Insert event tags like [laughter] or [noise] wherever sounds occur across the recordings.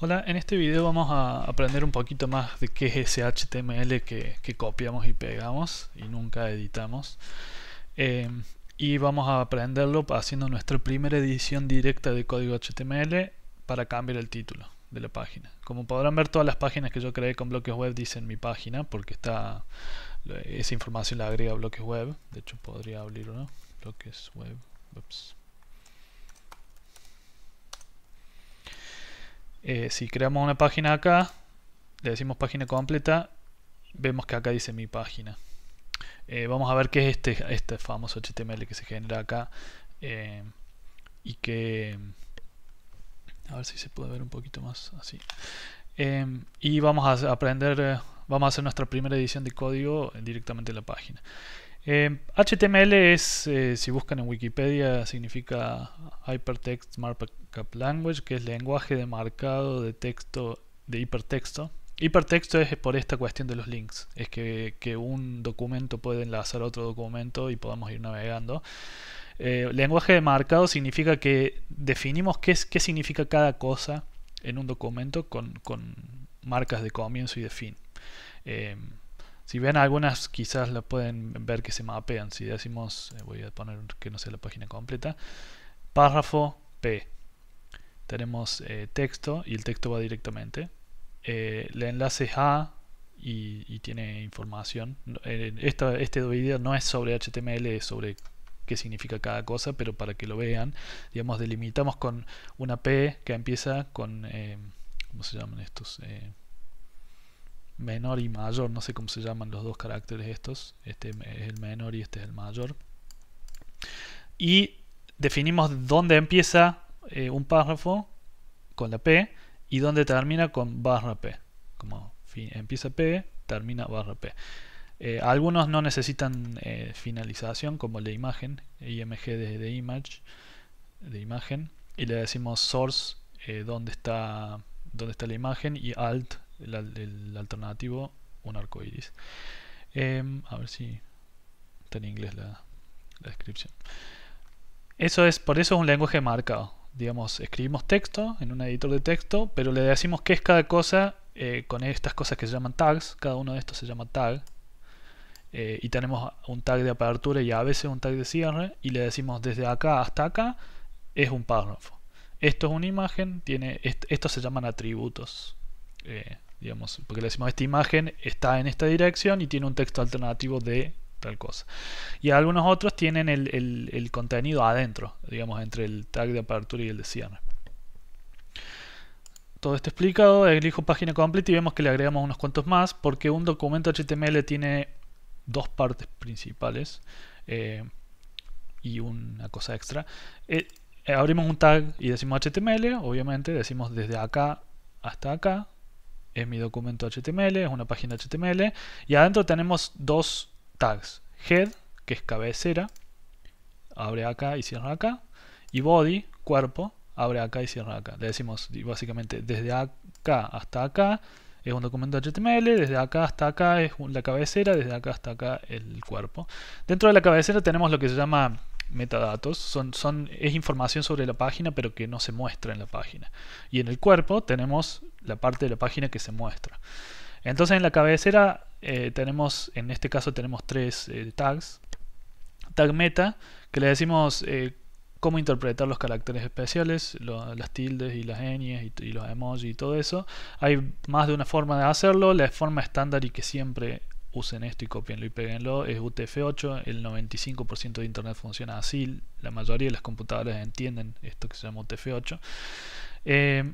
Hola, en este video vamos a aprender un poquito más de qué es ese HTML que, copiamos y pegamos y nunca editamos. Em, y vamos a aprenderlo haciendo nuestra primera edición directa de código HTML para cambiar el título de la página. Como podrán ver, todas las páginas que yo creé con bloques web dicen mi página porque está esa información la agrega bloques web. De hecho, podría abrirlo, bloques web. Ups. Eh, si creamos una página acá, le decimos página completa, vemos que acá dice mi página. Eh, vamos a ver qué es este, este famoso HTML que se genera acá eh, y que... A ver si se puede ver un poquito más así. y vamos a aprender, vamos a hacer nuestra primera edición de código directamente en la página. HTML eh, es, eh, si buscan en Wikipedia, significa Hypertext Markup Language, que es lenguaje de marcado de texto, de hipertexto. Hipertexto es por esta cuestión de los links, es que, un documento puede enlazar a otro documento y podamos ir navegando. Eh, lenguaje de marcado significa que definimos qué, es, qué significa cada cosa en un documento con, con marcas de comienzo y de fin. Si ven algunas, quizás la pueden ver que se mapean. Si decimos, eh, voy a poner que no sea la página completa, párrafo P. Tenemos eh, texto y el texto va directamente. Eh, el enlace es A y, tiene información. este video no es sobre HTML, es sobre qué significa cada cosa, pero para que lo vean, digamos, delimitamos con una P que empieza con, ¿cómo se llaman estos? menor y mayor, no sé cómo se llaman los dos caracteres estos, este es el menor y este es el mayor. Y definimos dónde empieza eh, un párrafo con la P y dónde termina con barra P. Como empieza P, termina barra P. Eh, algunos no necesitan eh, finalización, como la imagen, IMG de, image, de imagen, y le decimos source, está, dónde está la imagen, y alt, el, alternativo un arco em, a ver si está en inglés la, descripción. Eso es, por eso es un lenguaje marcado. Digamos, escribimos texto en un editor de texto, pero le decimos que es cada cosa eh, con estas cosas que se llaman tags. Cada uno de estos se llama tag. Eh, y tenemos un tag de apertura y a veces un tag de cierre. Y le decimos desde acá hasta acá es un párrafo. Esto es una imagen, tiene, estos se llaman atributos. Eh, digamos, porque le decimos esta imagen está en esta dirección y tiene un texto alternativo de tal cosa. Y algunos otros tienen el, contenido adentro, digamos, entre el tag de apertura y el de cierre. Todo esto explicado, elijo página completa y vemos que le agregamos unos cuantos más porque un documento HTML tiene dos partes principales eh, y una cosa extra. Eh, abrimos un tag y decimos HTML, obviamente decimos desde acá hasta acá, es mi documento HTML, es una página HTML. Y adentro tenemos dos tags. Head, que es cabecera, abre acá y cierra acá. Y body, cuerpo, abre acá y cierra acá. Le decimos básicamente desde acá hasta acá es un documento HTML, desde acá hasta acá es la cabecera, desde acá hasta acá el cuerpo. Dentro de la cabecera tenemos lo que se llama metadatos son, son, es información sobre la página pero que no se muestra en la página. Y en el cuerpo tenemos la parte de la página que se muestra. Entonces en la cabecera eh, tenemos, en este caso tenemos tres eh, tags. Tag meta, que le decimos eh, cómo interpretar los caracteres especiales, las tildes y las ñes y, y, los emojis y todo eso. Hay más de una forma de hacerlo, la forma estándar y que siempre usen esto y copienlo y peguenlo, es UTF-8, el 95% de Internet funciona así, la mayoría de las computadoras entienden esto que se llama UTF-8. Eh,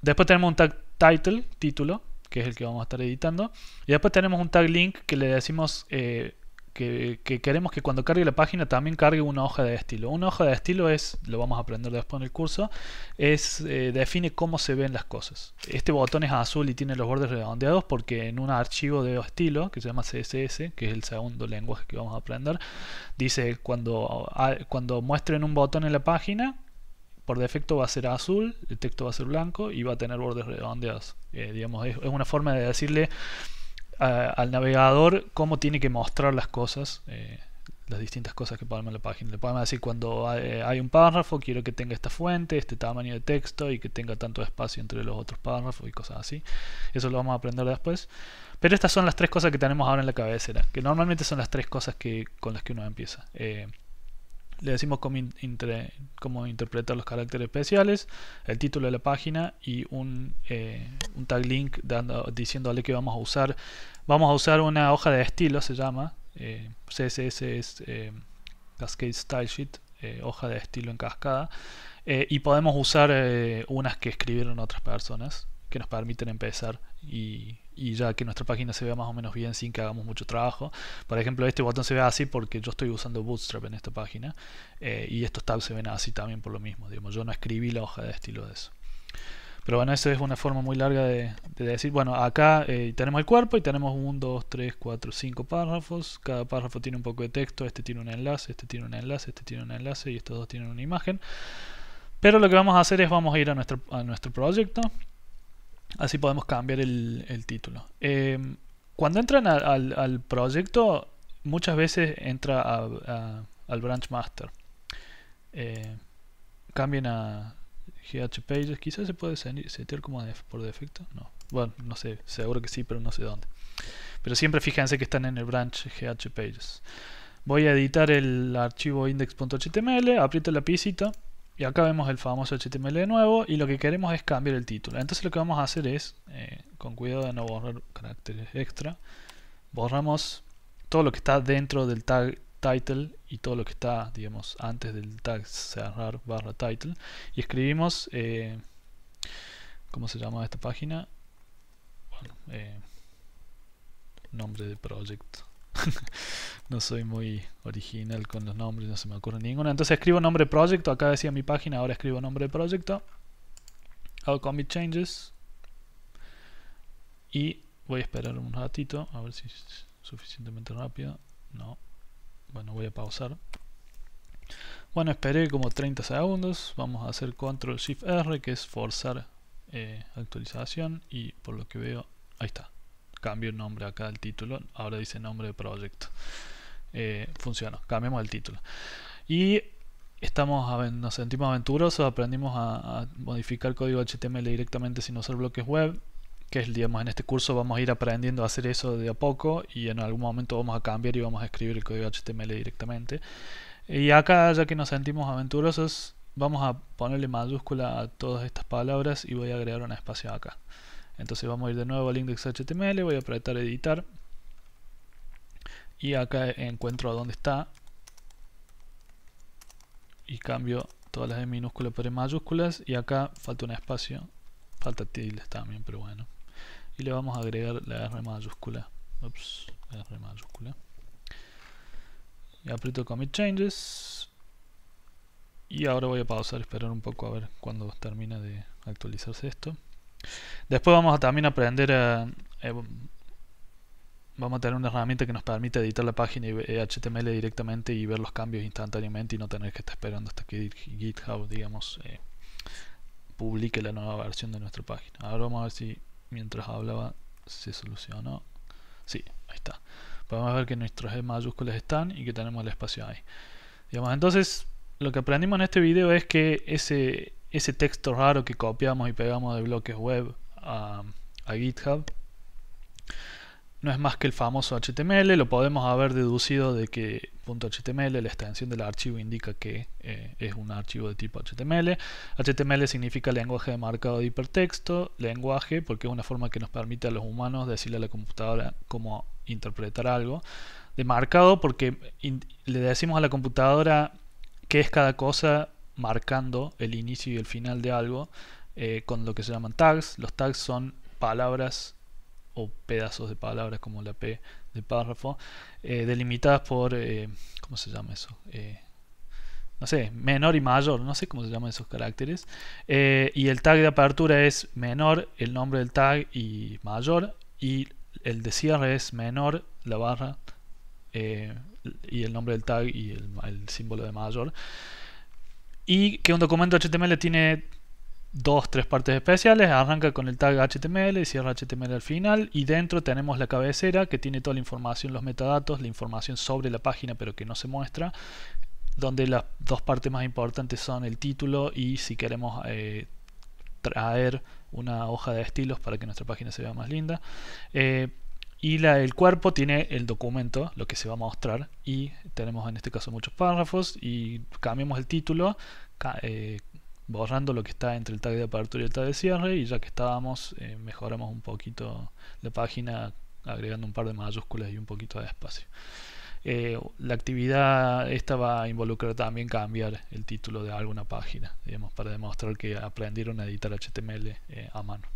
después tenemos un tag title, título, que es el que vamos a estar editando, y después tenemos un tag link que le decimos eh, que, queremos que cuando cargue la página también cargue una hoja de estilo. Una hoja de estilo es, lo vamos a aprender después en el curso, es eh, define cómo se ven las cosas. Este botón es azul y tiene los bordes redondeados porque en un archivo de estilo que se llama CSS, que es el segundo lenguaje que vamos a aprender, dice cuando, cuando muestren un botón en la página, por defecto va a ser azul, el texto va a ser blanco y va a tener bordes redondeados. Eh, digamos, es una forma de decirle al navegador cómo tiene que mostrar las cosas, eh, las distintas cosas que podemos en la página. Le podemos decir cuando eh, hay, un párrafo, quiero que tenga esta fuente, este tamaño de texto y que tenga tanto espacio entre los otros párrafos y cosas así. Eso lo vamos a aprender después. Pero estas son las tres cosas que tenemos ahora en la cabecera, que normalmente son las tres cosas que, con las que uno empieza. Eh, le decimos cómo, interpretar los caracteres especiales, el título de la página y eh, un, tag link dando, diciéndole que vamos a usar vamos a usar una hoja de estilo, se llama eh, CSS es eh, Cascade Style Sheet, hoja de estilo en cascada y podemos usar unas que escribieron otras personas que nos permiten empezar y y ya que nuestra página se vea más o menos bien sin que hagamos mucho trabajo. Por ejemplo, este botón se ve así porque yo estoy usando Bootstrap en esta página eh, y estos tabs se ven así también por lo mismo. Digamos, yo no escribí la hoja de estilo de eso. Pero bueno, esa es una forma muy larga de, decir, bueno, acá eh, tenemos el cuerpo y tenemos un 2, 3, 4, 5 párrafos. Cada párrafo tiene un poco de texto, este tiene un enlace, este tiene un enlace, este tiene un enlace y estos dos tienen una imagen. Pero lo que vamos a hacer es vamos a ir a nuestro, a nuestro proyecto Así podemos cambiar el, título. Eh, cuando entran al, proyecto, muchas veces entra al branch master. Eh, cambien a GH Pages, quizás se puede setear como por defecto. No, bueno, no sé, seguro que sí, pero no sé dónde. Pero siempre fíjense que están en el branch GH Pages. Voy a editar el archivo index.html, aprieto la pisita y acá vemos el famoso HTML de nuevo y lo que queremos es cambiar el título. Entonces lo que vamos a hacer es, eh, con cuidado de no borrar caracteres extra, borramos todo lo que está dentro del tag title y todo lo que está, digamos, antes del tag cerrar barra title y escribimos, eh, ¿cómo se llama esta página? Eh, nombre de proyecto [laughs] no soy muy original con los nombres, no se me ocurre ninguna. Entonces escribo nombre proyecto, acá decía mi página, ahora escribo nombre proyecto. Hago commit changes. Y voy a esperar un ratito, a ver si es suficientemente rápido. No. Bueno, voy a pausar. Bueno, esperé como 30 segundos. Vamos a hacer control shift R, que es forzar eh, actualización. Y por lo que veo, ahí está cambio el nombre acá al título, ahora dice nombre de proyecto. Eh, funcionó, cambiamos el título. Y estamos, nos sentimos aventurosos, aprendimos a, a modificar código HTML directamente sin usar bloques web, que es, el día más en este curso vamos a ir aprendiendo a hacer eso de a poco y en algún momento vamos a cambiar y vamos a escribir el código HTML directamente. Y acá, ya que nos sentimos aventurosos, vamos a ponerle mayúscula a todas estas palabras y voy a agregar un espacio acá. Entonces vamos a ir de nuevo al index.html voy a apretar editar y acá encuentro a dónde está y cambio todas las de minúsculas por mayúsculas y acá falta un espacio, falta tildes también, pero bueno. Y le vamos a agregar la R mayúscula. Ups, la R mayúscula. Y aprieto commit changes. Y ahora voy a pausar, esperar un poco a ver cuando termina de actualizarse esto. Después vamos a también aprender a... Eh, vamos a tener una herramienta que nos permite editar la página HTML eh, directamente y ver los cambios instantáneamente y no tener que estar esperando hasta que GitHub, digamos, eh, publique la nueva versión de nuestra página. Ahora vamos a ver si mientras hablaba se solucionó. Sí, ahí está. Podemos pues ver que nuestros E mayúsculas están y que tenemos el espacio ahí. Digamos, entonces, lo que aprendimos en este video es que ese ese texto raro que copiamos y pegamos de bloques web a, GitHub no es más que el famoso HTML, lo podemos haber deducido de que .html, la extensión del archivo indica que eh, es un archivo de tipo HTML. HTML significa lenguaje de marcado de hipertexto, lenguaje porque es una forma que nos permite a los humanos decirle a la computadora cómo interpretar algo. De marcado porque le decimos a la computadora qué es cada cosa marcando el inicio y el final de algo eh, con lo que se llaman tags. Los tags son palabras o pedazos de palabras como la P de párrafo, eh, delimitadas por, eh, ¿cómo se llama eso? no sé, menor y mayor, no sé cómo se llaman esos caracteres. y el tag de apertura es menor, el nombre del tag y mayor, y el de cierre es menor, la barra y el nombre del tag y el, el símbolo de mayor y que un documento HTML tiene dos, tres partes especiales. Arranca con el tag HTML y cierra HTML al final. Y dentro tenemos la cabecera que tiene toda la información, los metadatos, la información sobre la página pero que no se muestra. Donde las dos partes más importantes son el título y si queremos eh, traer una hoja de estilos para que nuestra página se vea más linda. Eh, y la, el cuerpo tiene el documento, lo que se va a mostrar, y tenemos en este caso muchos párrafos y cambiamos el título, eh, borrando lo que está entre el tag de apertura y el tag de cierre, y ya que estábamos, eh, mejoramos un poquito la página agregando un par de mayúsculas y un poquito de espacio. Eh, la actividad esta va a involucrar también cambiar el título de alguna página, digamos, para demostrar que aprendieron a editar HTML a mano.